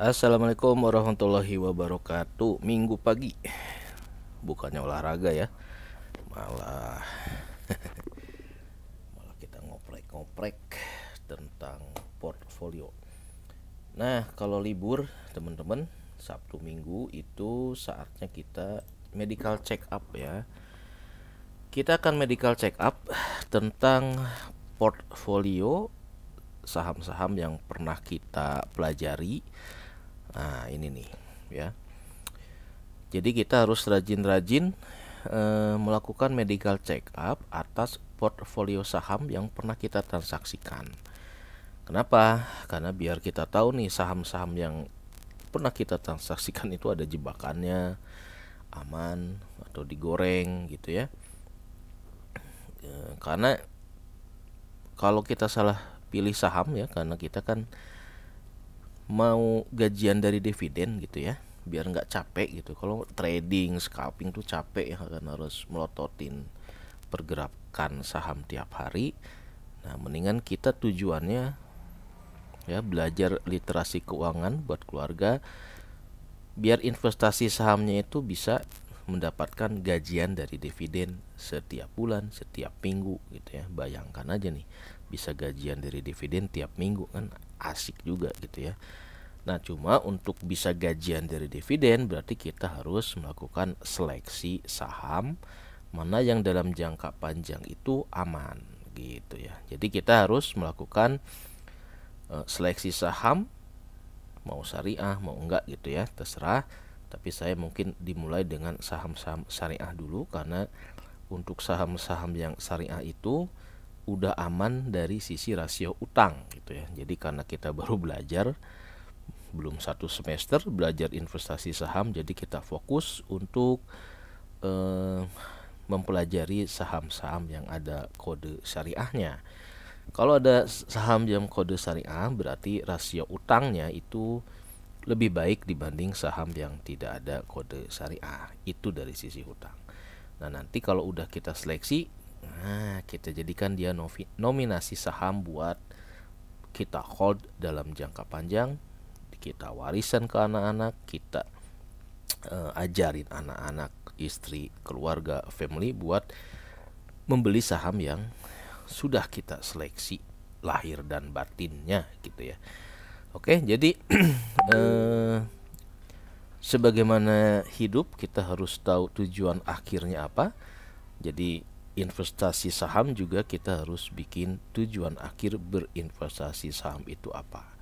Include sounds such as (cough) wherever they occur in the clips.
Assalamualaikum warahmatullahi wabarakatuh Minggu pagi Bukannya olahraga ya Malah (laughs) Malah kita ngoprek-ngoprek Tentang portfolio Nah kalau libur teman-teman Sabtu minggu itu saatnya kita medical check up ya Kita akan medical check up tentang portfolio saham-saham yang pernah kita pelajari Nah, ini nih ya. Jadi kita harus rajin-rajin e, melakukan medical check up atas portfolio saham yang pernah kita transaksikan. Kenapa? Karena biar kita tahu nih saham-saham yang pernah kita transaksikan itu ada jebakannya, aman atau digoreng gitu ya. E, karena kalau kita salah pilih saham ya karena kita kan mau gajian dari dividen gitu ya biar nggak capek gitu kalau trading scalping tuh capek ya karena harus melototin pergerakan saham tiap hari nah mendingan kita tujuannya ya belajar literasi keuangan buat keluarga biar investasi sahamnya itu bisa mendapatkan gajian dari dividen setiap bulan, setiap minggu gitu ya. Bayangkan aja nih, bisa gajian dari dividen tiap minggu kan asik juga gitu ya. Nah, cuma untuk bisa gajian dari dividen berarti kita harus melakukan seleksi saham mana yang dalam jangka panjang itu aman gitu ya. Jadi kita harus melakukan eh, seleksi saham mau syariah mau enggak gitu ya, terserah. Tapi saya mungkin dimulai dengan saham-saham syariah dulu karena untuk saham-saham yang syariah itu udah aman dari sisi rasio utang gitu ya. Jadi karena kita baru belajar belum satu semester belajar investasi saham jadi kita fokus untuk eh, mempelajari saham-saham yang ada kode syariahnya kalau ada saham yang kode syariah berarti rasio utangnya itu lebih baik dibanding saham yang tidak ada kode syariah itu dari sisi hutang nah nanti kalau udah kita seleksi nah kita jadikan dia nominasi saham buat kita hold dalam jangka panjang kita warisan ke anak-anak kita uh, ajarin anak-anak istri keluarga family buat membeli saham yang sudah kita seleksi lahir dan batinnya gitu ya oke jadi (clears throat) eh, sebagaimana hidup kita harus tahu tujuan akhirnya apa jadi investasi saham juga kita harus bikin tujuan akhir berinvestasi saham itu apa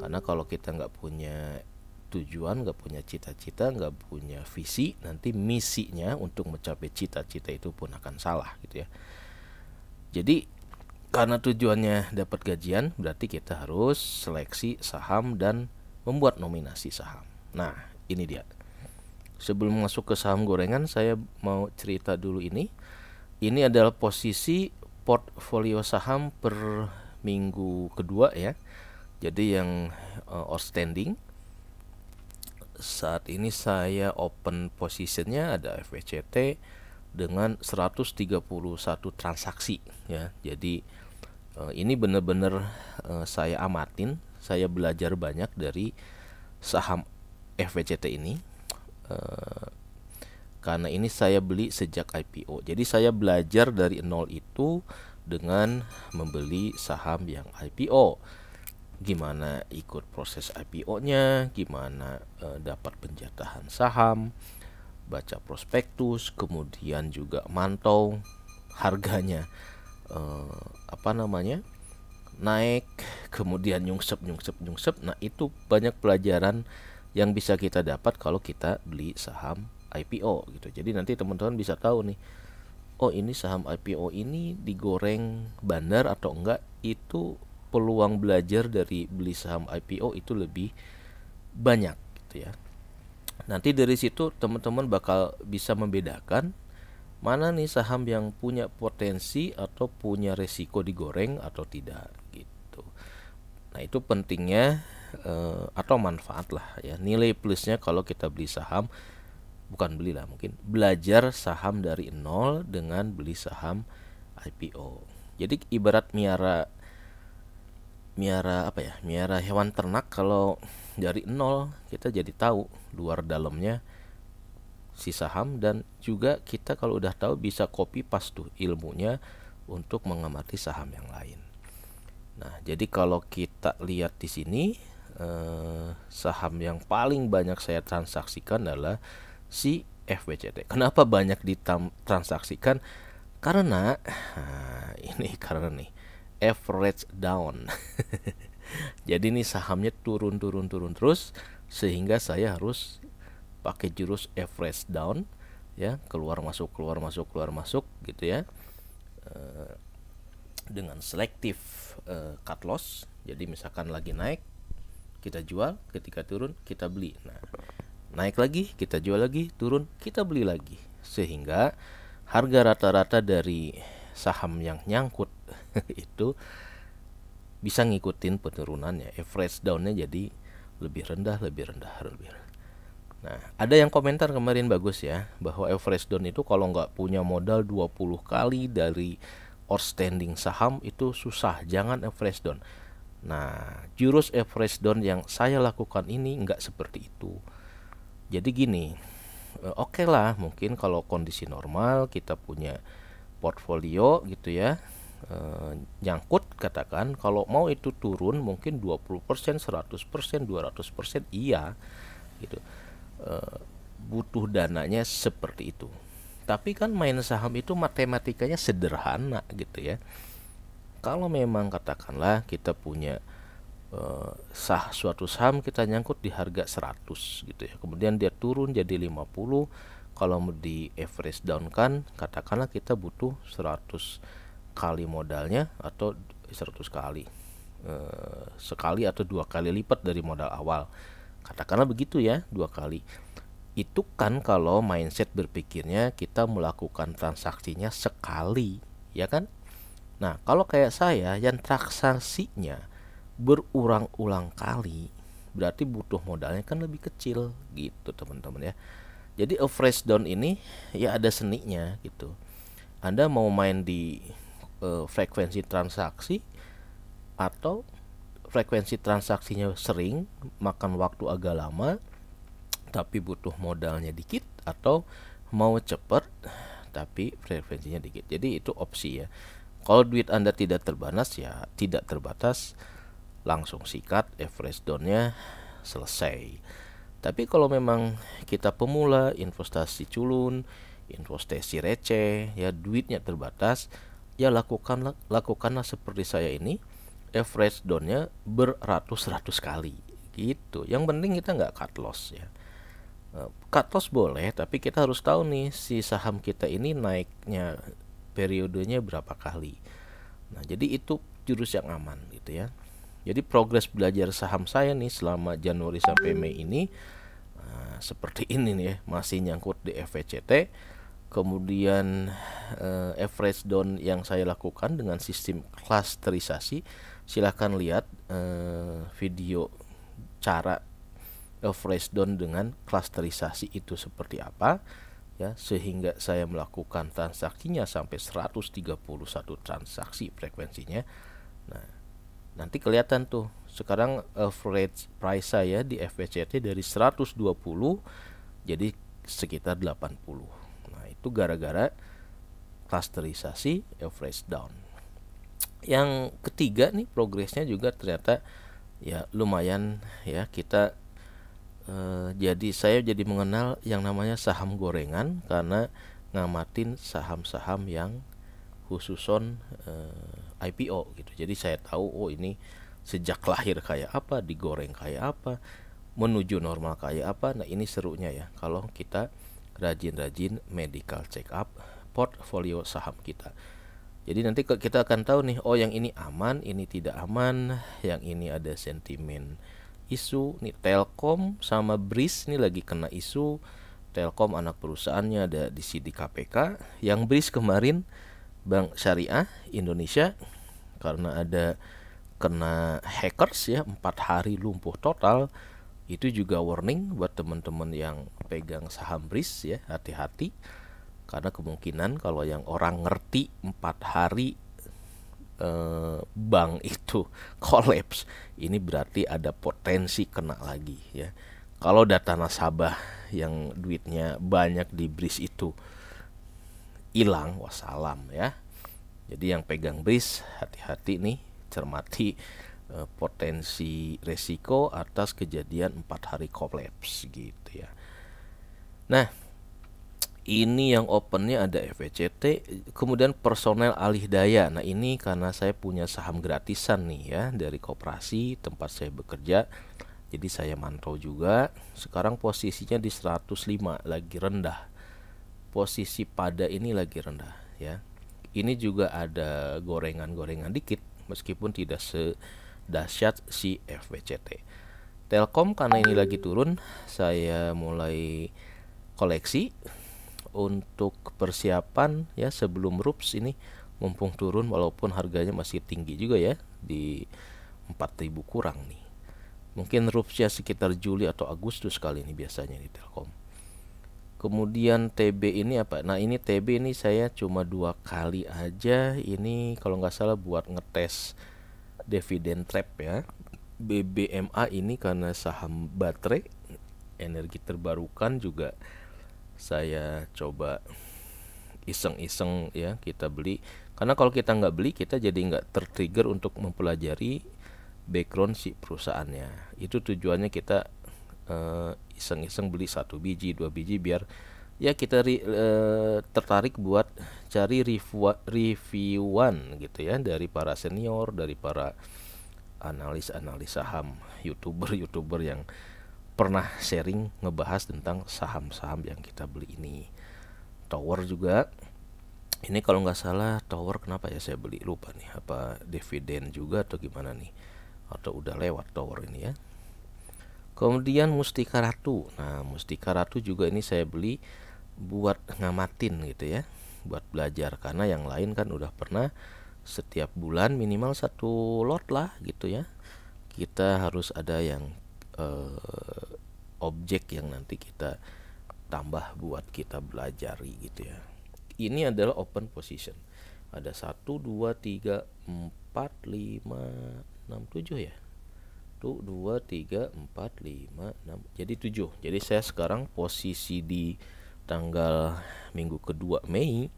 karena kalau kita nggak punya tujuan nggak punya cita-cita nggak punya visi nanti misinya untuk mencapai cita-cita itu pun akan salah gitu ya jadi karena tujuannya dapat gajian berarti kita harus seleksi saham dan membuat nominasi saham nah ini dia sebelum masuk ke saham gorengan saya mau cerita dulu ini ini adalah posisi portfolio saham per minggu kedua ya jadi yang uh, outstanding saat ini saya open positionnya ada fvct dengan 131 transaksi ya. Jadi uh, ini benar-benar uh, saya amatin, saya belajar banyak dari saham fvct ini. Uh, karena ini saya beli sejak IPO. Jadi saya belajar dari nol itu dengan membeli saham yang IPO gimana ikut proses IPO-nya, gimana e, dapat penjatahan saham, baca prospektus, kemudian juga mantau harganya e, apa namanya? naik, kemudian nyungsep nyungsep nyungsep. Nah, itu banyak pelajaran yang bisa kita dapat kalau kita beli saham IPO gitu. Jadi nanti teman-teman bisa tahu nih oh ini saham IPO ini digoreng bandar atau enggak itu peluang belajar dari beli saham IPO itu lebih banyak gitu ya. Nanti dari situ teman-teman bakal bisa membedakan mana nih saham yang punya potensi atau punya resiko digoreng atau tidak gitu. Nah, itu pentingnya eh, atau manfaat lah ya. Nilai plusnya kalau kita beli saham bukan beli lah mungkin belajar saham dari nol dengan beli saham IPO. Jadi ibarat miara miara apa ya miara hewan ternak kalau dari nol kita jadi tahu luar dalamnya si saham dan juga kita kalau udah tahu bisa copy paste tuh ilmunya untuk mengamati saham yang lain. Nah, jadi kalau kita lihat di sini eh, saham yang paling banyak saya transaksikan adalah si FWCT. Kenapa banyak ditransaksikan? Karena nah, (laughs) ini karena nih average down. (laughs) Jadi ini sahamnya turun turun turun terus sehingga saya harus pakai jurus average down ya, keluar masuk keluar masuk keluar masuk gitu ya. Eh, dengan selektif eh, cut loss. Jadi misalkan lagi naik kita jual, ketika turun kita beli. Nah, naik lagi, kita jual lagi, turun kita beli lagi. Sehingga harga rata-rata dari saham yang nyangkut (laughs) itu bisa ngikutin penurunannya average downnya jadi lebih rendah lebih rendah lebih rendah nah ada yang komentar kemarin bagus ya bahwa average down itu kalau nggak punya modal 20 kali dari outstanding saham itu susah jangan average down nah jurus average down yang saya lakukan ini nggak seperti itu jadi gini e, oke okay lah mungkin kalau kondisi normal kita punya portfolio gitu ya e, nyangkut katakan kalau mau itu turun mungkin 20%, 100%, 200% iya gitu. E, butuh dananya seperti itu. Tapi kan main saham itu matematikanya sederhana gitu ya. Kalau memang katakanlah kita punya eh, sah suatu saham kita nyangkut di harga 100 gitu ya. Kemudian dia turun jadi 50 kalau di average down kan katakanlah kita butuh 100 kali modalnya atau 100 kali e, sekali atau dua kali lipat dari modal awal katakanlah begitu ya dua kali itu kan kalau mindset berpikirnya kita melakukan transaksinya sekali ya kan nah kalau kayak saya yang transaksinya berulang-ulang kali berarti butuh modalnya kan lebih kecil gitu teman-teman ya jadi a fresh down ini ya ada seninya gitu anda mau main di eh, frekuensi transaksi atau frekuensi transaksinya sering makan waktu agak lama tapi butuh modalnya dikit atau mau cepet tapi frekuensinya dikit jadi itu opsi ya kalau duit anda tidak terbatas ya tidak terbatas langsung sikat average downnya selesai tapi kalau memang kita pemula investasi culun investasi receh ya duitnya terbatas ya lakukanlah lakukanlah seperti saya ini average downnya beratus-ratus kali gitu yang penting kita nggak cut loss ya eh, cut loss boleh tapi kita harus tahu nih si saham kita ini naiknya periodenya berapa kali nah jadi itu jurus yang aman gitu ya jadi progres belajar saham saya nih selama Januari sampai Mei ini uh, seperti ini nih masih nyangkut di FVCT kemudian eh, average down yang saya lakukan dengan sistem klasterisasi silahkan lihat eh, video cara average down dengan klasterisasi itu seperti apa ya sehingga saya melakukan transaksinya sampai 131 transaksi frekuensinya nah nanti kelihatan tuh sekarang average price saya di FVCT dari 120 jadi sekitar 80 itu gara-gara klasterisasi average down. Yang ketiga nih progresnya juga ternyata ya lumayan ya kita eh, jadi saya jadi mengenal yang namanya saham gorengan karena ngamatin saham-saham yang khususon eh, IPO gitu. Jadi saya tahu oh ini sejak (laughs) lahir kayak apa, digoreng kayak apa, menuju normal kayak apa. Nah, ini serunya ya kalau kita rajin-rajin medical check up portfolio saham kita. Jadi nanti kita akan tahu nih, oh yang ini aman, ini tidak aman, yang ini ada sentimen isu, nih Telkom sama BRIS nih lagi kena isu. Telkom anak perusahaannya ada di sidik KPK, yang BRIS kemarin Bank Syariah Indonesia karena ada kena hackers ya empat hari lumpuh total itu juga warning buat teman-teman yang pegang saham BRIS ya hati-hati karena kemungkinan kalau yang orang ngerti empat hari eh, bank (laughs) itu kolaps ini berarti ada potensi kena lagi ya kalau data nasabah yang duitnya banyak di BRIS itu hilang wassalam ya jadi yang pegang BRIS hati-hati nih cermati Eh, potensi resiko atas kejadian empat hari kolaps gitu ya. Nah, ini yang opennya ada FVCT, kemudian personel alih daya. Nah ini karena saya punya saham gratisan nih ya dari koperasi tempat saya bekerja, jadi saya mantau juga. Sekarang posisinya di 105 lagi rendah, posisi pada ini lagi rendah ya. Ini juga ada gorengan-gorengan dikit, meskipun tidak se dahsyat si FBCT. Telkom karena ini lagi turun, saya mulai koleksi untuk persiapan ya sebelum RUPS ini mumpung turun walaupun harganya masih tinggi juga ya di 4000 kurang nih. Mungkin RUPS ya sekitar Juli atau Agustus kali ini biasanya di Telkom. Kemudian TB ini apa? Nah ini TB ini saya cuma dua kali aja. Ini kalau nggak salah buat ngetes dividen trap ya. BBMA ini karena saham baterai energi terbarukan juga saya coba iseng-iseng ya kita beli karena kalau kita nggak beli kita jadi nggak tertrigger untuk mempelajari background si perusahaannya itu tujuannya kita eh, iseng-iseng uh, beli satu biji dua biji biar ya kita re, e, eh, tertarik buat cari review, reviewan gitu ya dari para senior, dari para analis-analis saham, youtuber-youtuber (laughs) yang pernah sharing ngebahas tentang saham-saham yang kita beli ini. Tower juga. Ini kalau nggak salah Tower kenapa ya saya beli lupa nih apa dividen juga atau gimana nih atau udah lewat Tower ini ya. Kemudian Mustika Ratu. Nah, Mustika Ratu juga ini saya beli buat ngamatin gitu ya buat belajar karena yang lain kan udah pernah setiap bulan minimal satu lot lah gitu ya kita harus ada yang eh, objek yang nanti kita tambah buat kita belajari gitu ya ini adalah open position ada satu dua tiga empat lima enam tujuh ya tuh dua tiga empat lima enam jadi tujuh jadi saya sekarang posisi di tanggal minggu kedua Mei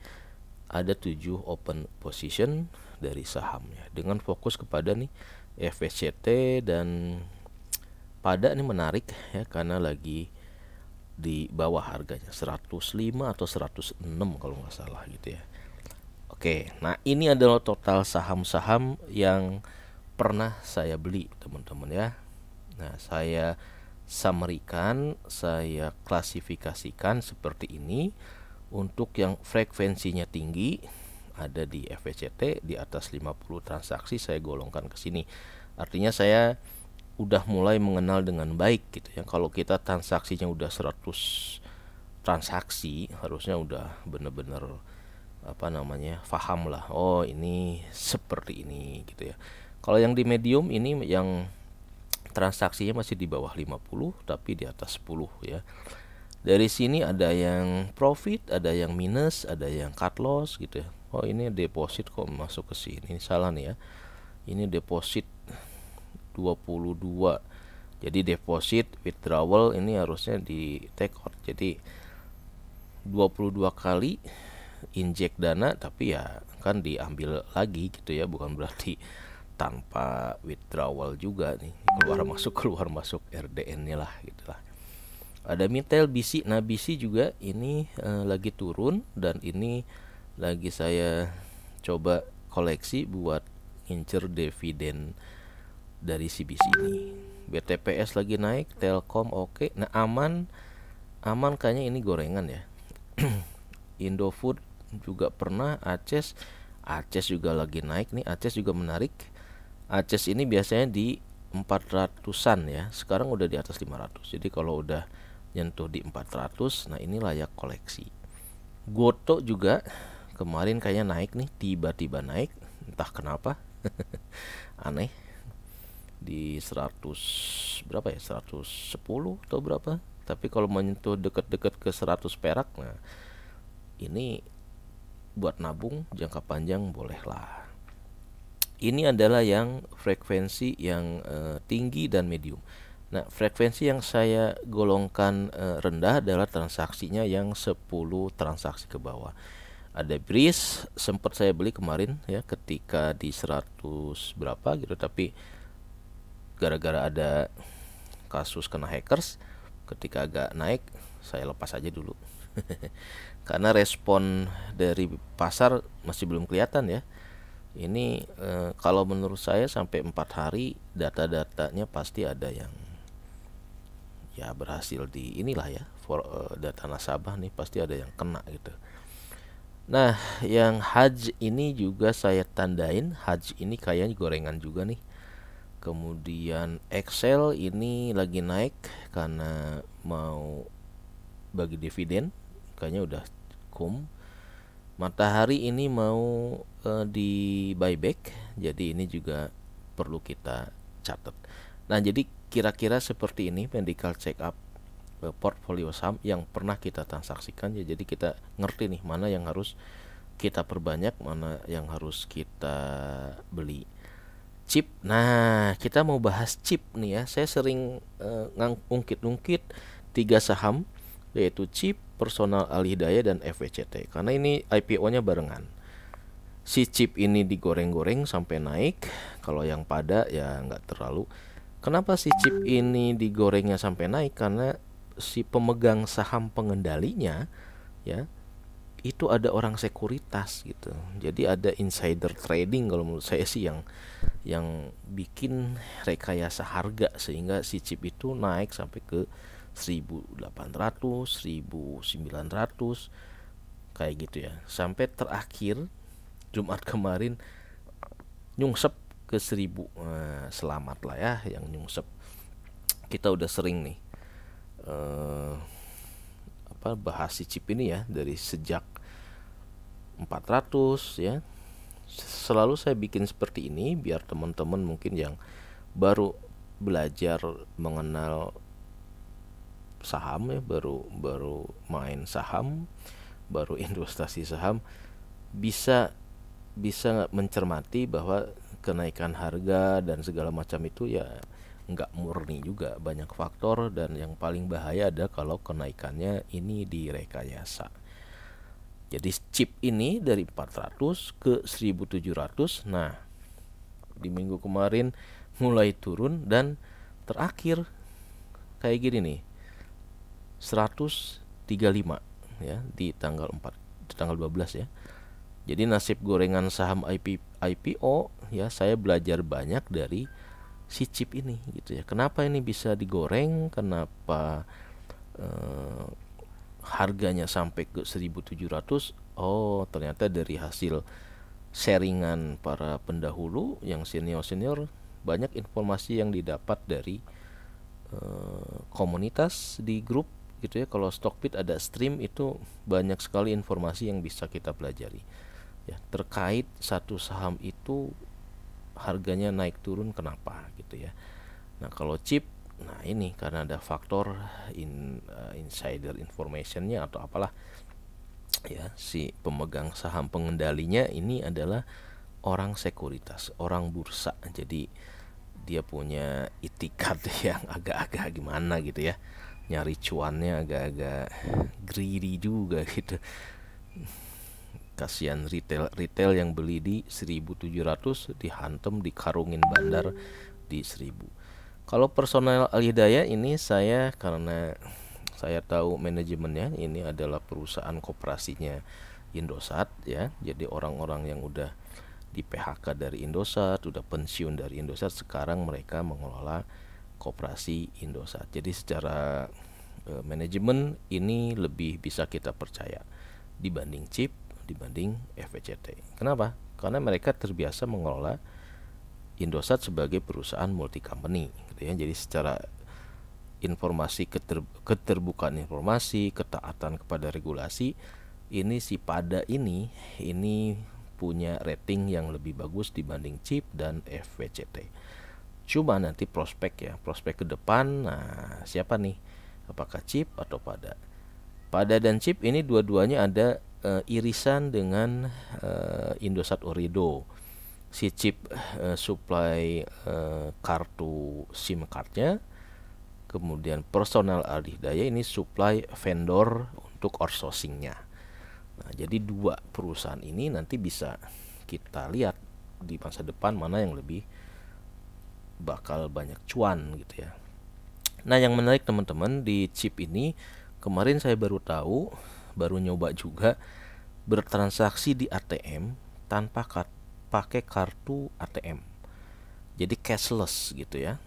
ada tujuh open position dari sahamnya dengan fokus kepada nih FSCT dan pada ini menarik ya karena lagi di bawah harganya 105 atau 106 kalau nggak salah gitu ya. Oke, nah ini adalah total saham-saham yang pernah saya beli teman-teman ya. Nah saya samerikan saya klasifikasikan seperti ini untuk yang frekuensinya tinggi ada di FVCT di atas 50 transaksi saya golongkan ke sini. Artinya saya udah mulai mengenal dengan baik gitu ya. Kalau kita transaksinya udah 100 transaksi harusnya udah bener-bener apa namanya faham lah oh ini seperti ini gitu ya kalau yang di medium ini yang transaksinya masih di bawah 50 tapi di atas 10 ya. Dari sini ada yang profit, ada yang minus, ada yang cut loss gitu ya. Oh ini deposit kok masuk ke sini. Ini salah nih ya. Ini deposit 22. Jadi deposit withdrawal ini harusnya di take out. Jadi 22 kali inject dana tapi ya kan diambil lagi gitu ya bukan berarti tanpa withdrawal juga nih keluar hmm. masuk keluar masuk RDN nya lah gitulah ada Mitel BC nah BC juga ini uh, lagi turun dan ini lagi saya coba koleksi buat incer dividen dari CBC ini BTPS lagi naik Telkom oke okay. nah aman aman kayaknya ini gorengan ya (clears throat) Indofood juga pernah Aces Aces juga lagi naik nih Aces juga menarik Aces ini biasanya di 400-an ya. Sekarang udah di atas 500. Jadi kalau udah nyentuh di 400, nah ini layak koleksi. Goto juga kemarin kayaknya naik nih, tiba-tiba naik, entah kenapa. (laughs) Aneh. Di 100 berapa ya? 110 atau berapa? Tapi kalau menyentuh deket-deket ke 100 perak, nah ini buat nabung jangka panjang bolehlah ini adalah yang frekuensi yang uh, tinggi dan medium. Nah, frekuensi yang saya golongkan uh, rendah adalah transaksinya yang 10 transaksi ke bawah. Ada Breeze sempat saya beli kemarin ya ketika di 100 berapa gitu tapi gara-gara ada kasus kena hackers ketika agak naik saya lepas aja dulu. (laughs) Karena respon dari pasar masih belum kelihatan ya ini e, kalau menurut saya sampai empat hari data-datanya pasti ada yang ya berhasil di inilah ya for, e, data nasabah nih pasti ada yang kena gitu nah yang haj ini juga saya tandain haj ini kayaknya gorengan juga nih kemudian Excel ini lagi naik karena mau bagi dividen kayaknya udah kum matahari ini mau uh, di buyback. Jadi ini juga perlu kita catat. Nah, jadi kira-kira seperti ini medical check up uh, portfolio saham yang pernah kita transaksikan ya. Jadi kita ngerti nih mana yang harus kita perbanyak, mana yang harus kita beli. Chip. Nah, kita mau bahas chip nih ya. Saya sering uh, eh, ngungkit-ungkit tiga saham yaitu chip, personal alih daya dan FWCT karena ini IPO-nya barengan si chip ini digoreng-goreng sampai naik kalau yang pada ya nggak terlalu kenapa si chip ini digorengnya sampai naik karena si pemegang saham pengendalinya ya itu ada orang sekuritas gitu jadi ada insider trading kalau menurut saya sih yang yang bikin rekayasa harga sehingga si chip itu naik sampai ke 1800 1900 kayak gitu ya sampai terakhir Jumat kemarin nyungsep ke seribu nah, selamat lah ya yang nyungsep kita udah sering nih eh, apa bahas si chip ini ya dari sejak 400 ya selalu saya bikin seperti ini biar teman-teman mungkin yang baru belajar mengenal saham ya baru baru main saham baru investasi saham bisa bisa mencermati bahwa kenaikan harga dan segala macam itu ya nggak murni juga banyak faktor dan yang paling bahaya ada kalau kenaikannya ini direkayasa. Jadi chip ini dari 400 ke 1700. Nah, di minggu kemarin mulai turun dan terakhir kayak gini nih. 135 ya di tanggal 4 di tanggal 12 ya. Jadi nasib gorengan saham IP, IPO ya saya belajar banyak dari si chip ini gitu ya. Kenapa ini bisa digoreng? Kenapa eh, harganya sampai ke 1700? Oh, ternyata dari hasil sharingan para pendahulu yang senior-senior banyak informasi yang didapat dari eh, komunitas di grup gitu ya. Kalau Stockpit ada stream itu banyak sekali informasi yang bisa kita pelajari ya terkait satu saham itu harganya naik turun kenapa gitu ya nah kalau chip nah ini karena ada faktor in uh, insider informationnya atau apalah ya si pemegang saham pengendalinya ini adalah orang sekuritas orang bursa jadi dia punya itikat (laughs) yang agak-agak gimana gitu ya nyari cuannya agak-agak greedy juga gitu Kasihan retail retail yang beli di 1700 dihantam dikarungin bandar di 1000. Kalau personel daya ini saya karena saya tahu manajemennya ini adalah perusahaan koperasinya Indosat ya. Jadi orang-orang yang udah di PHK dari Indosat, udah pensiun dari Indosat, sekarang mereka mengelola koperasi Indosat. Jadi secara uh, manajemen ini lebih bisa kita percaya dibanding chip dibanding fvct. Kenapa? Karena mereka terbiasa mengelola Indosat sebagai perusahaan multi company gitu ya. Jadi secara informasi keter, keterbukaan informasi, ketaatan kepada regulasi ini si pada ini ini punya rating yang lebih bagus dibanding chip dan FVCT. Cuma nanti prospek ya, prospek ke depan nah siapa nih? Apakah chip atau pada? Pada dan chip ini dua-duanya ada uh, irisan dengan uh, Indosat Orido si chip uh, supply uh, kartu SIM cardnya kemudian personal alih daya ini supply vendor untuk outsourcingnya nah, jadi dua perusahaan ini nanti bisa kita lihat di masa depan mana yang lebih bakal banyak cuan gitu ya nah yang menarik teman-teman di chip ini kemarin saya baru tahu baru nyoba juga bertransaksi di ATM tanpa kar pakai kartu ATM. Jadi cashless gitu ya.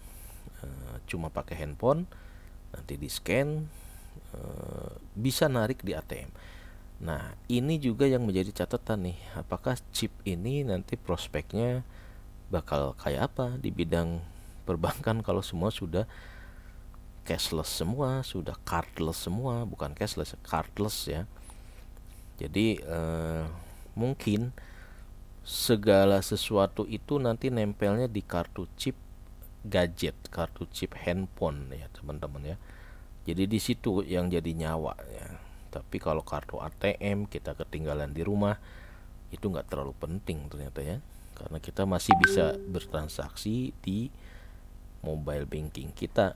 E, cuma pakai handphone nanti di-scan e, bisa narik di ATM. Nah, ini juga yang menjadi catatan nih. Apakah chip ini nanti prospeknya bakal kayak apa di bidang perbankan kalau semua sudah cashless semua, sudah cardless semua, bukan cashless, cardless ya. Jadi eh, mungkin segala sesuatu itu nanti nempelnya di kartu chip gadget, kartu chip handphone ya teman-teman ya. Jadi di situ yang jadi nyawa ya. Tapi kalau kartu ATM kita ketinggalan di rumah itu nggak terlalu penting ternyata ya, karena kita masih bisa bertransaksi di mobile banking kita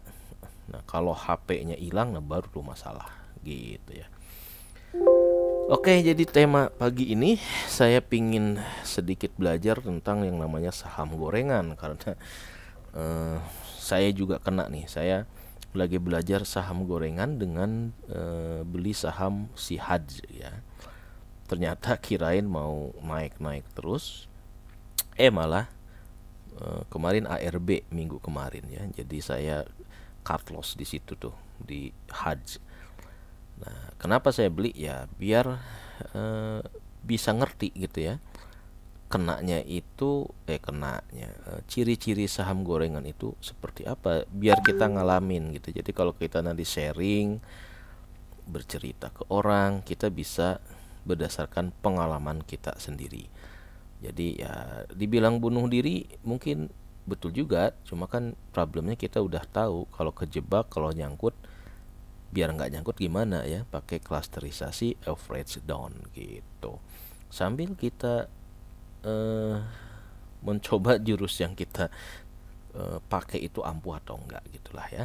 Nah, kalau HP-nya hilang nah baru tuh masalah gitu ya. Oke, jadi tema pagi ini saya pingin sedikit belajar tentang yang namanya saham gorengan (laughs) karena eh, saya juga kena nih. Saya lagi belajar saham gorengan dengan eh, beli saham si ya. Ternyata (laughs) kirain mau naik-naik terus, eh malah eh, kemarin ARB minggu kemarin ya. Jadi saya card loss di situ tuh di Hajj. Nah, kenapa saya beli ya biar eh, bisa ngerti gitu ya. Kenanya itu eh kenanya eh, ciri-ciri saham gorengan itu seperti apa biar kita ngalamin gitu. Jadi kalau kita nanti sharing bercerita ke orang, kita bisa berdasarkan pengalaman kita sendiri. Jadi ya dibilang bunuh diri mungkin betul juga cuma kan problemnya kita udah tahu kalau kejebak kalau nyangkut biar nggak nyangkut gimana ya pakai klasterisasi average down gitu sambil kita uh, mencoba jurus yang kita uh, pakai itu ampuh atau enggak gitulah ya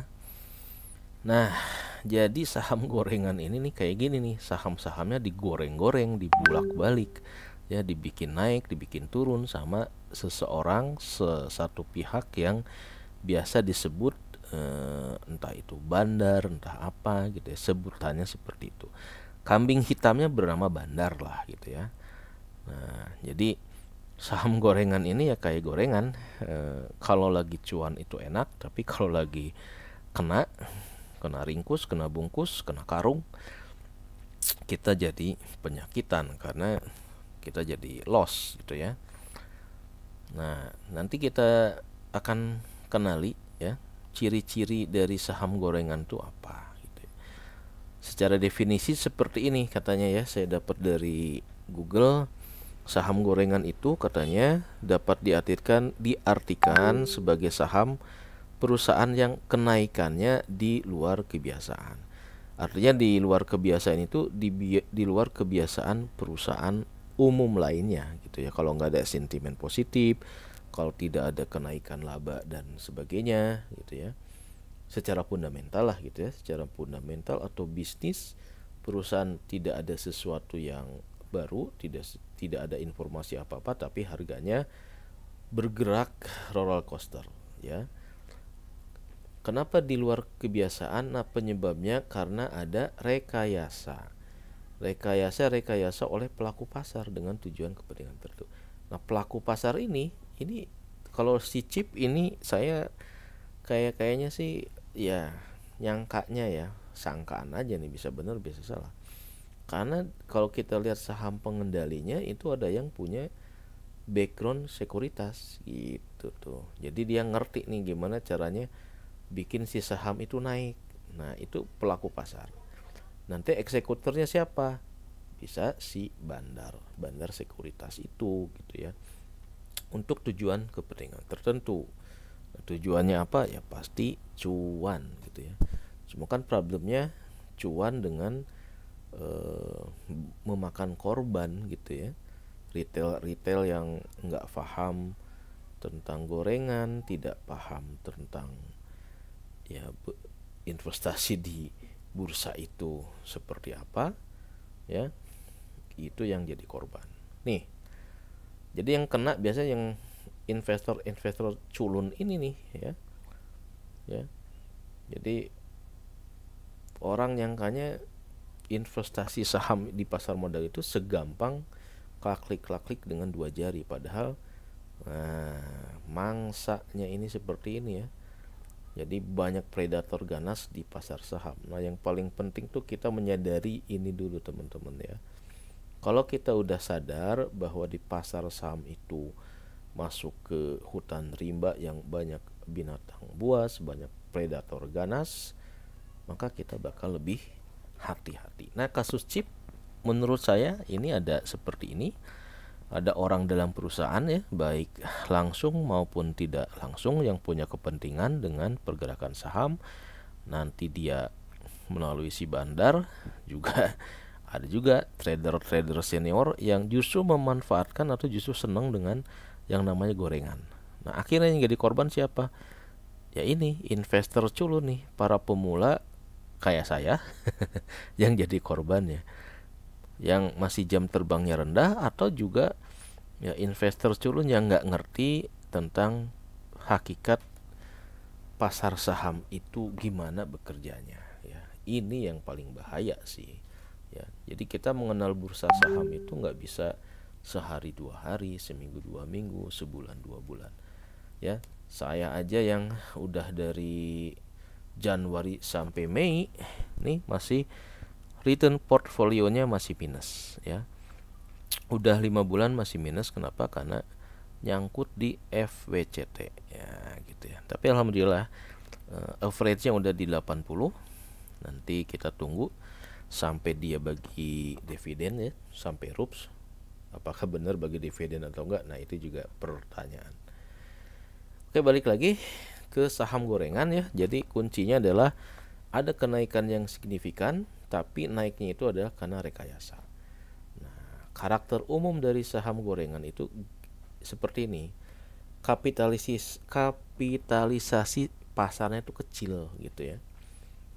nah jadi saham gorengan ini nih kayak gini nih saham-sahamnya digoreng-goreng dibulak-balik ya dibikin naik dibikin turun sama seseorang satu pihak yang biasa disebut eh, entah itu bandar entah apa gitu ya sebutannya seperti itu kambing hitamnya bernama bandar lah gitu ya nah jadi saham gorengan ini ya kayak gorengan e, kalau lagi cuan itu enak tapi kalau lagi kena kena ringkus kena bungkus kena karung kita jadi penyakitan karena kita jadi loss gitu ya nah nanti kita akan kenali ya ciri-ciri dari saham gorengan itu apa gitu ya. secara definisi seperti ini katanya ya saya dapat dari Google saham gorengan itu katanya dapat diartikan diartikan sebagai saham perusahaan yang kenaikannya di luar kebiasaan artinya di luar kebiasaan itu di, di luar kebiasaan perusahaan umum lainnya gitu ya kalau nggak ada sentimen positif kalau tidak ada kenaikan laba dan sebagainya gitu ya secara fundamental lah gitu ya secara fundamental atau bisnis perusahaan tidak ada sesuatu yang baru tidak tidak ada informasi apa apa tapi harganya bergerak roller coaster ya kenapa di luar kebiasaan nah penyebabnya karena ada rekayasa rekayasa-rekayasa oleh pelaku pasar dengan tujuan kepentingan tertentu. Nah, pelaku pasar ini ini kalau si chip ini saya kayak kayaknya sih ya nyangkanya ya, sangkaan aja nih bisa benar bisa salah. Karena kalau kita lihat saham pengendalinya itu ada yang punya background sekuritas gitu tuh. Jadi dia ngerti nih gimana caranya bikin si saham itu naik. Nah, itu pelaku pasar nanti eksekutornya siapa bisa si bandar bandar sekuritas itu gitu ya untuk tujuan kepentingan tertentu tujuannya apa ya pasti cuan gitu ya cuma kan problemnya cuan dengan e, memakan korban gitu ya retail retail yang nggak paham tentang gorengan tidak paham tentang ya investasi di bursa itu seperti apa ya itu yang jadi korban nih jadi yang kena biasanya yang investor-investor culun ini nih ya ya jadi orang yang kayaknya investasi saham di pasar modal itu segampang klaklik klik dengan dua jari padahal nah mangsanya ini seperti ini ya jadi banyak predator ganas di pasar saham. Nah, yang paling penting tuh kita menyadari ini dulu teman-teman ya. Kalau kita udah sadar bahwa di pasar saham itu masuk ke hutan rimba yang banyak binatang buas, banyak predator ganas, maka kita bakal lebih hati-hati. Nah, kasus chip menurut saya ini ada seperti ini ada orang dalam perusahaan ya baik langsung maupun tidak langsung yang punya kepentingan dengan pergerakan saham nanti dia melalui si bandar juga (laughs) ada juga trader-trader senior yang justru memanfaatkan atau justru senang dengan yang namanya gorengan. Nah, akhirnya yang jadi korban siapa? Ya ini investor culu nih, para pemula kayak saya (laughs) yang jadi korbannya yang masih jam terbangnya rendah atau juga ya investor culun yang nggak ngerti tentang hakikat pasar saham itu gimana bekerjanya ya ini yang paling bahaya sih ya jadi kita mengenal bursa saham itu nggak bisa sehari dua hari seminggu dua minggu sebulan dua bulan ya saya aja yang udah dari Januari sampai Mei nih masih return portfolionya masih minus ya udah lima bulan masih minus kenapa karena nyangkut di FWCT ya gitu ya tapi alhamdulillah uh, eh, average yang udah di 80 nanti kita tunggu sampai dia bagi dividen ya sampai rups apakah benar bagi dividen atau enggak nah itu juga pertanyaan oke balik lagi ke saham gorengan ya jadi kuncinya adalah ada kenaikan yang signifikan tapi naiknya itu adalah karena rekayasa. Nah, karakter umum dari saham gorengan itu seperti ini. Kapitalisis kapitalisasi pasarnya itu kecil gitu ya.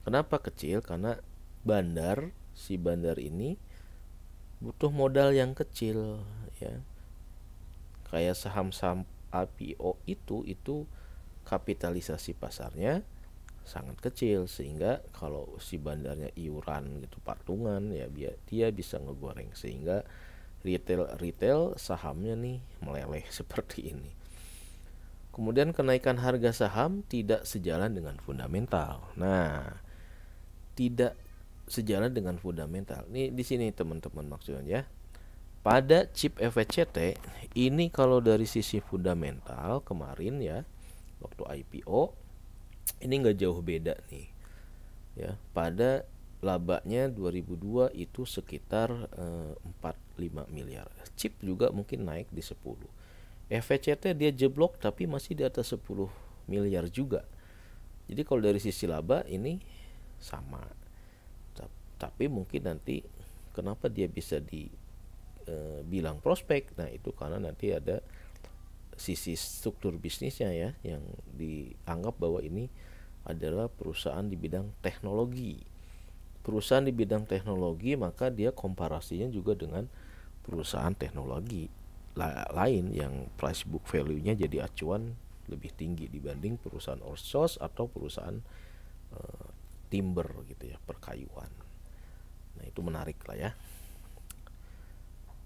Kenapa kecil? Karena bandar si bandar ini butuh modal yang kecil ya. Kayak saham-saham IPO itu itu kapitalisasi pasarnya sangat kecil sehingga kalau si bandarnya iuran gitu patungan ya biar dia bisa ngegoreng sehingga retail retail sahamnya nih meleleh (laughs) seperti ini. Kemudian kenaikan harga saham tidak sejalan dengan fundamental. Nah, tidak sejalan dengan fundamental. Ini di sini teman-teman maksudnya ya. Pada chip FVCT ini kalau dari sisi fundamental kemarin ya waktu IPO ini nggak jauh beda nih ya pada labanya 2002 itu sekitar eh, 45 miliar chip juga mungkin naik di 10 FVCT dia jeblok tapi masih di atas 10 miliar juga jadi kalau dari sisi laba ini sama tapi mungkin nanti kenapa dia bisa dibilang eh, prospek nah itu karena nanti ada sisi struktur bisnisnya ya yang dianggap bahwa ini adalah perusahaan di bidang teknologi. Perusahaan di bidang teknologi maka dia komparasinya juga dengan perusahaan teknologi lain yang price book value-nya jadi acuan lebih tinggi dibanding perusahaan outsource atau perusahaan e, timber gitu ya, perkayuan. Nah, itu menarik lah ya.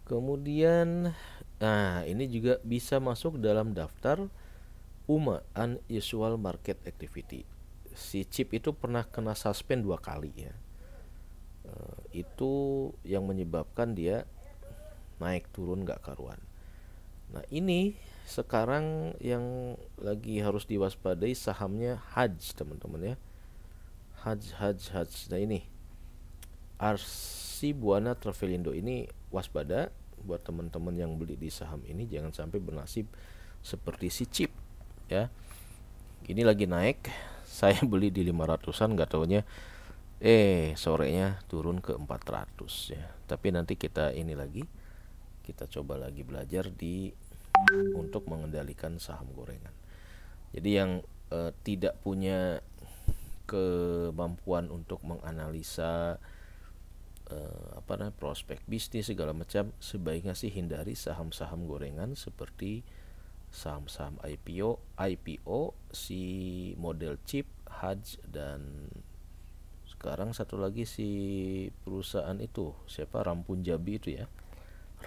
Kemudian nah ini juga bisa masuk dalam daftar UMA unusual market activity si Chip itu pernah kena suspend dua kali ya uh, itu yang menyebabkan dia naik turun gak karuan nah ini sekarang yang lagi harus diwaspadai sahamnya haj teman-teman ya haj haj haj. nah ini Arsi Buana Travelindo ini waspada buat teman-teman yang beli di saham ini jangan sampai bernasib seperti si chip ya ini lagi naik saya beli di 500-an nggak taunya eh sorenya turun ke 400 ya tapi nanti kita ini lagi kita coba lagi belajar di untuk mengendalikan saham gorengan jadi yang eh, tidak punya kemampuan untuk menganalisa eh, apa namanya prospek bisnis segala macam sebaiknya sih hindari saham-saham gorengan seperti saham-saham IPO, IPO, si model chip, Hajj dan sekarang satu lagi si perusahaan itu siapa Ram Punjabi itu ya.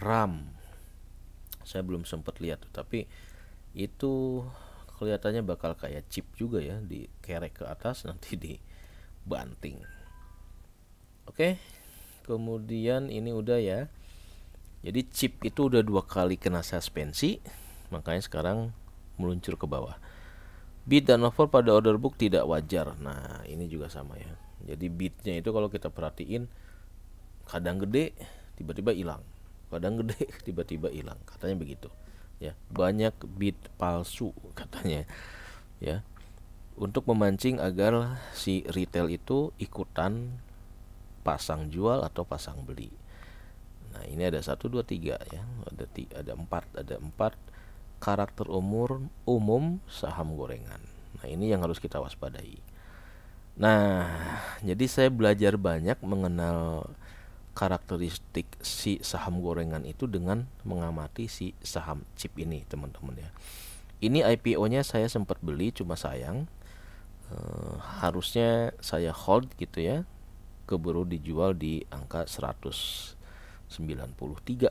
Ram. Saya belum sempat lihat tapi itu kelihatannya bakal kayak chip juga ya di kerek ke atas (laughs) nanti dibanting. Oke. Kemudian ini udah ya. Jadi chip itu udah dua kali kena suspensi makanya sekarang meluncur ke bawah bid dan offer pada order book tidak wajar nah ini juga sama ya jadi bidnya itu kalau kita perhatiin kadang gede tiba-tiba hilang kadang gede (laughs) tiba-tiba hilang katanya begitu ya banyak bid palsu katanya ya untuk memancing agar si retail itu ikutan pasang jual atau pasang beli. Nah, ini ada satu dua tiga ya. Ada empat ada empat ada 4 karakter umur umum saham gorengan. Nah, ini yang harus kita waspadai. Nah, jadi saya belajar banyak mengenal karakteristik si saham gorengan itu dengan mengamati si saham chip ini, teman-teman ya. Ini IPO-nya saya sempat beli cuma sayang eh, harusnya saya hold gitu ya. Keburu dijual di angka 193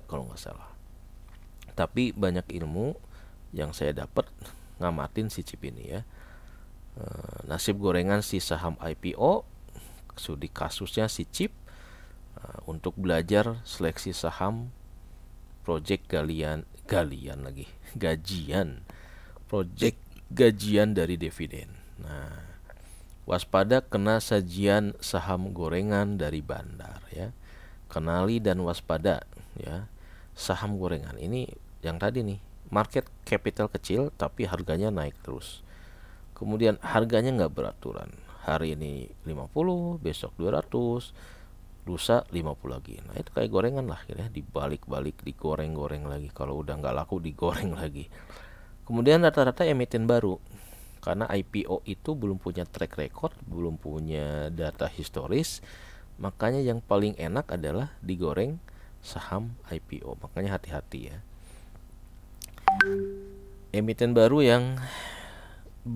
kalau nggak salah. Tapi banyak ilmu yang saya dapat ngamatin si chip ini ya eh, nasib gorengan si saham IPO sudi kasusnya si chip eh, untuk belajar seleksi saham project galian galian lagi (laughs) gajian project gajian dari dividen nah waspada kena sajian saham gorengan dari bandar ya kenali dan waspada ya saham gorengan ini yang tadi nih market capital kecil tapi harganya naik terus kemudian harganya nggak beraturan hari ini 50 besok 200 lusa 50 lagi nah itu kayak gorengan lah ya dibalik-balik digoreng-goreng lagi kalau udah nggak laku digoreng (laughs) lagi kemudian rata-rata emiten baru karena IPO itu belum punya track record belum punya data historis makanya yang paling enak adalah digoreng saham IPO makanya hati-hati ya emiten baru yang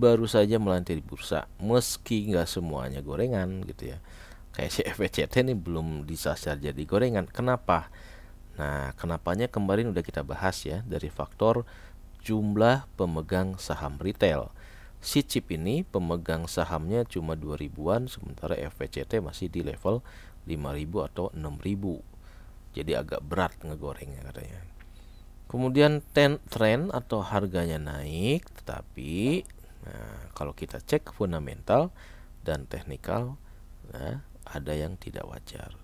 baru saja melantir di bursa meski nggak semuanya gorengan gitu ya kayak e CFCT ini belum disasar jadi gorengan kenapa nah kenapanya kemarin udah kita bahas ya dari faktor jumlah pemegang saham retail si chip ini pemegang sahamnya cuma 2000-an sementara FVCT e masih di level 5000 atau 6000 jadi agak berat ngegorengnya katanya Kemudian ten, tren atau harganya naik, tetapi nah, kalau kita cek fundamental dan teknikal, nah, ada yang tidak wajar.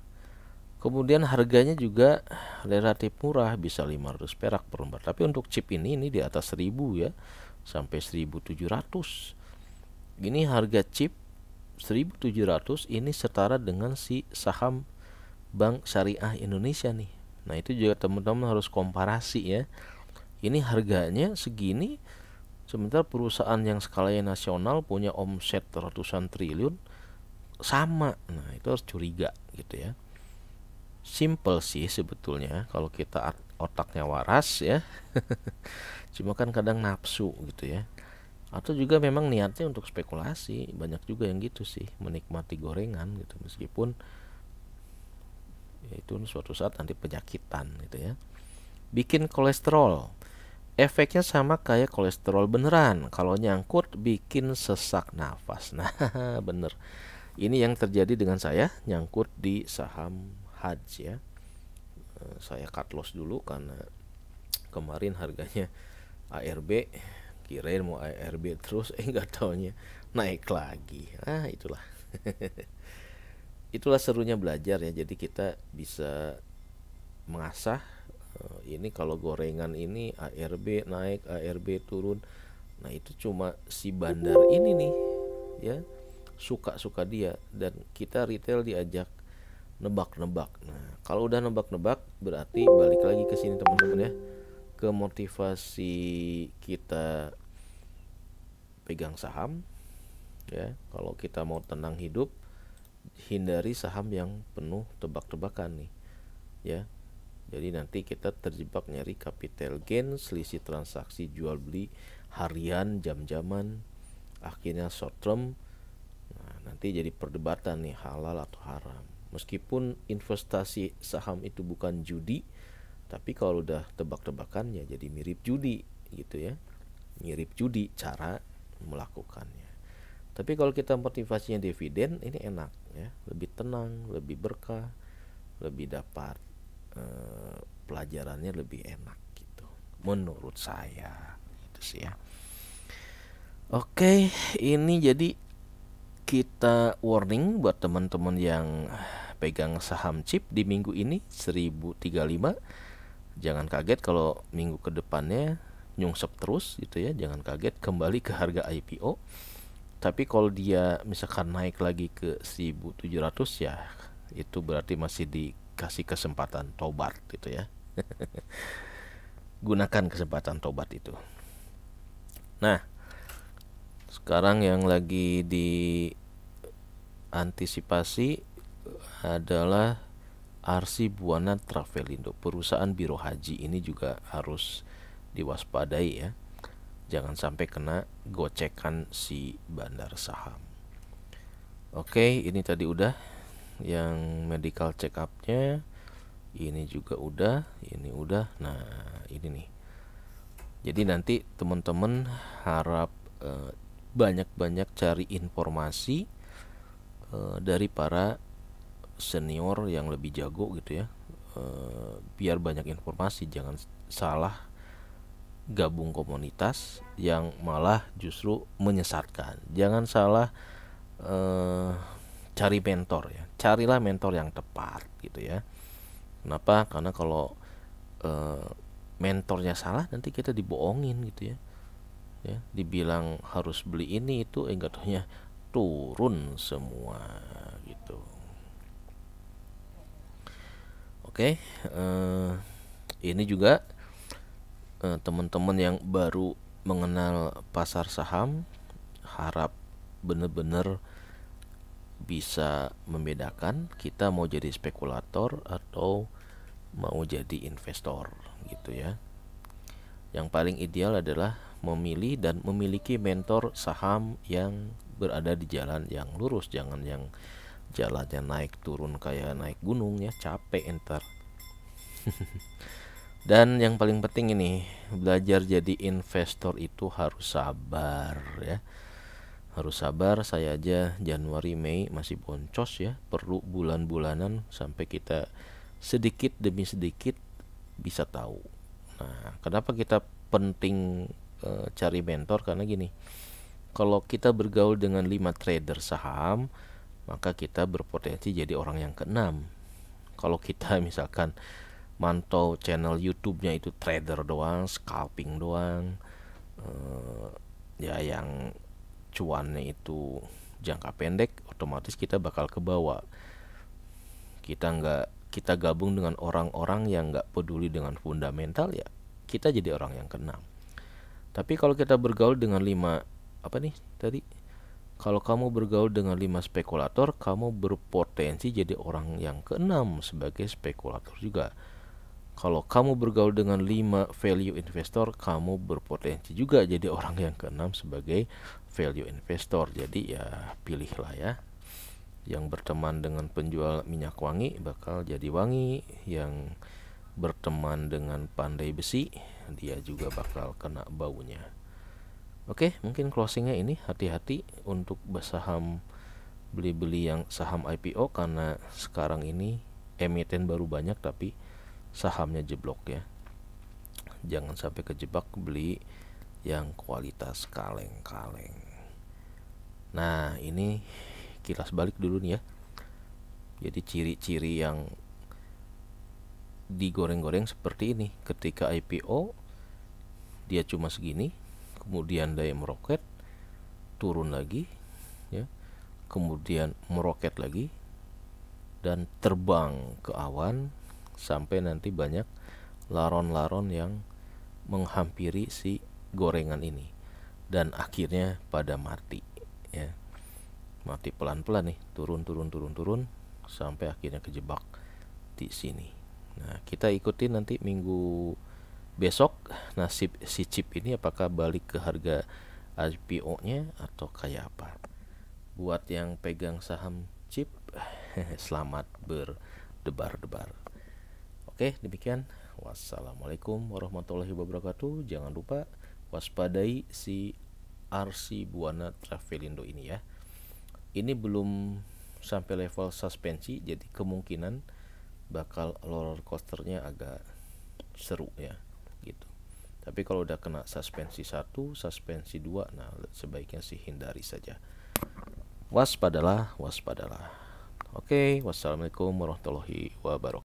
Kemudian harganya juga relatif murah, bisa 500 perak per lembar. Tapi untuk chip ini ini di atas 1000 ya, sampai 1700. Ini harga chip 1700 ini setara dengan si saham Bank Syariah Indonesia nih Nah itu juga teman-teman harus komparasi ya. Ini harganya segini, sementara perusahaan yang skalanya nasional punya omset ratusan triliun sama. Nah itu harus curiga gitu ya. Simple sih sebetulnya kalau kita otaknya waras ya. (laughs) Cuma kan kadang nafsu gitu ya. Atau juga memang niatnya untuk spekulasi, banyak juga yang gitu sih, menikmati gorengan gitu meskipun yaitu suatu saat nanti penyakitan gitu ya bikin kolesterol efeknya sama kayak kolesterol beneran kalau nyangkut bikin sesak nafas (laughs) nah bener ini yang terjadi dengan saya nyangkut di saham Hajj ya eh, saya cut loss dulu karena kemarin harganya ARB kirain mau ARB terus eh nggak taunya naik lagi ah itulah (laughs) itulah serunya belajar ya. Jadi kita bisa mengasah eh, ini kalau gorengan ini ARB naik, ARB turun. Nah, itu cuma si bandar ini nih ya. Suka-suka dia dan kita retail diajak nebak-nebak. Nah, kalau udah nebak-nebak berarti balik lagi ke sini teman-teman ya. Ke motivasi kita pegang saham ya. Kalau kita mau tenang hidup hindari saham yang penuh tebak-tebakan nih ya jadi nanti kita terjebak nyari capital gain selisih transaksi jual beli harian jam-jaman akhirnya short term nah, nanti jadi perdebatan nih halal atau haram meskipun investasi saham itu bukan judi tapi kalau udah tebak-tebakan ya jadi mirip judi gitu ya mirip judi cara melakukannya tapi kalau kita motivasinya dividen ini enak ya lebih tenang lebih berkah lebih dapat eh, pelajarannya lebih enak gitu menurut saya itu sih ya oke ini jadi kita warning buat teman-teman yang pegang saham chip di minggu ini 1035 jangan kaget kalau minggu kedepannya nyungsep terus gitu ya jangan kaget kembali ke harga IPO tapi kalau dia misalkan naik lagi ke 1700 ya itu berarti masih dikasih kesempatan tobat gitu ya (laughs) gunakan kesempatan tobat itu nah sekarang yang lagi diantisipasi adalah Arsi Buana Travelindo perusahaan biro haji ini juga harus diwaspadai ya jangan sampai kena gocekan si bandar saham oke ini tadi udah yang medical check up-nya. ini juga udah ini udah nah ini nih jadi nanti teman-teman harap eh, banyak-banyak eh, cari informasi eh, dari para senior yang lebih jago gitu ya eh, biar banyak informasi jangan salah gabung komunitas yang malah justru menyesatkan. Jangan salah eh, cari mentor ya. Carilah mentor yang tepat gitu ya. Kenapa? Karena kalau eh, mentornya salah nanti kita dibohongin gitu ya. Ya, dibilang harus beli ini itu eh turun semua gitu. Oke, eh, ini juga Eh, teman-teman yang baru mengenal pasar saham harap benar-benar bisa membedakan kita mau jadi spekulator atau mau jadi investor gitu ya. Yang paling ideal adalah memilih dan memiliki mentor saham yang berada di jalan yang lurus, jangan yang jalannya naik turun kayak naik gunung ya, capek entar. (laughs) Dan yang paling penting ini, belajar jadi investor itu harus sabar ya. Harus sabar, saya aja Januari Mei masih boncos ya, perlu bulan-bulanan sampai kita sedikit demi sedikit bisa tahu. Nah, kenapa kita penting e, cari mentor karena gini. Kalau kita bergaul dengan lima trader saham, maka kita berpotensi jadi orang yang keenam. Kalau kita (laughs) misalkan mantau channel YouTube-nya itu trader doang, scalping doang, uh, ya yang cuannya itu jangka pendek, otomatis kita bakal ke bawah. Kita nggak kita gabung dengan orang-orang yang nggak peduli dengan fundamental ya, kita jadi orang yang keenam. Tapi kalau kita bergaul dengan lima apa nih tadi? Kalau kamu bergaul dengan lima spekulator, kamu berpotensi jadi orang yang keenam sebagai spekulator juga kalau kamu bergaul dengan lima value investor, kamu berpotensi juga jadi orang yang keenam sebagai value investor. Jadi ya pilihlah ya. Yang berteman dengan penjual minyak wangi bakal jadi wangi, yang berteman dengan pandai besi dia juga bakal kena baunya. Oke, mungkin closingnya ini hati-hati untuk saham beli-beli yang saham IPO karena sekarang ini emiten baru banyak tapi sahamnya jeblok ya jangan sampai kejebak beli yang kualitas kaleng-kaleng nah ini kilas balik dulu nih ya jadi ciri-ciri yang digoreng-goreng seperti ini ketika IPO dia cuma segini kemudian daya meroket turun lagi ya kemudian meroket lagi dan terbang ke awan sampai nanti banyak laron-laron yang menghampiri si gorengan ini dan akhirnya pada mati ya mati pelan-pelan nih turun turun turun turun sampai akhirnya kejebak di sini nah kita ikuti nanti minggu besok nasib si chip ini apakah balik ke harga IPO-nya atau kayak apa buat yang pegang saham chip (laughs) selamat berdebar-debar Oke, demikian. Wassalamualaikum warahmatullahi wabarakatuh. Jangan lupa waspadai si RC Buana Travelindo ini ya. Ini belum sampai level suspensi, jadi kemungkinan bakal roller coasternya agak seru ya gitu. Tapi kalau udah kena suspensi 1, suspensi 2, nah sebaiknya sih hindari saja. Waspadalah, waspadalah. Oke, okay, wassalamualaikum warahmatullahi wabarakatuh.